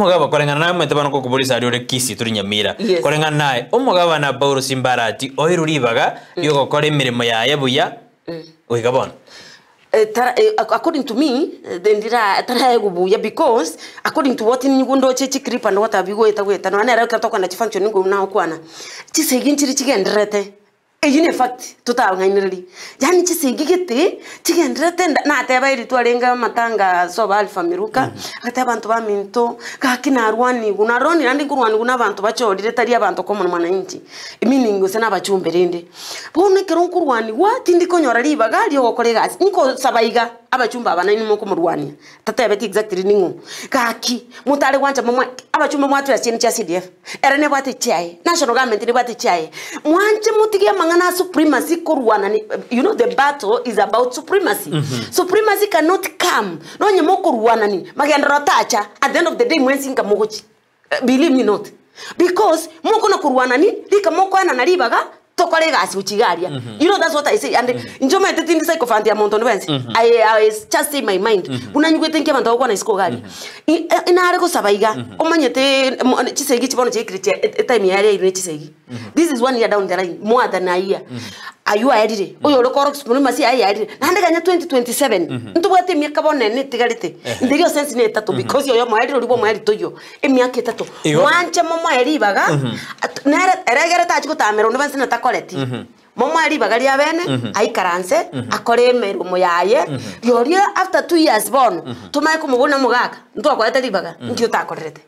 umugabo korengana nawe mwete bano kokubulisa ari ore kisi turi nyamira yes. korengana naye umugabo na Paulo Simbarati ohera uribaga mm. yo gukora imirimo ya yabuya mm. uigabona Uh, eh, tara, uh, according to me eh, then dira tara taraegubuya because according to what ni gundo nigundoche chikripa abigo eta gweta no anera chi function chifunction na okwana chi segin chiri chigenderete in fact tuta ngainirili yani chisingi giti chigenderete nateba iritwa renga matangazo ba alfa Miruka mm -hmm. abantu ba Minto gaki narwanigu naronira ndi kurwanigu n'abantu bachorire tari abantu ko munwa nanchi iminingo se n'abachumberinde bone kero nkurwanigu atindi konyora riba gali ogokorega niko sabaiga abachumba abana moko murwania tata yabeti exactly ningo kaki mutare wanja mwa abachumba mwatu yasini cha CDF erene bwati chai national government ni bwati chai mwanje mutigia mangana supremacy kurwana ni you know the battle is about supremacy mm -hmm. supremacy cannot come no nyemo kurwana ni magendro tacha at the end of the day mwensinga muguchi uh, believe me not because moko na kurwana ni lika moko ana naribaga tokore gasi uchigaria mm -hmm. you know that's what i say and mm -hmm. njoma ete tindi ya monto nwensi mm -hmm. i i just say my mind mm -hmm. unanyugwe tinke bantu okwana isiko gari mm -hmm. inare eh, gusabaiga mm -hmm. omanyete chisegi chibono chikiriche eh, time yare ire chisegi Mm -hmm. This is one year down the line, more than a year. Mm-hmm. Ayu ayarire. Mm-hmm. Oyo olokoro kusimuri masi ayarire. Nande ganya 2027. Ntu bwate miaka bone ne tigarite. Ndirio sense ne tatu mm-hmm. because yo mwari rubo mwari toyo. Emiaka tatu. Wanche momo eribaga. Nare eregere tachi kutamero nobase natakoreti. Mm -hmm. momwari bagari abene mm -hmm. aikaranse akore merumo yaye yoria after 2 years born tumaye kumubona mugaka ntwakorete ribaga ndio takorerete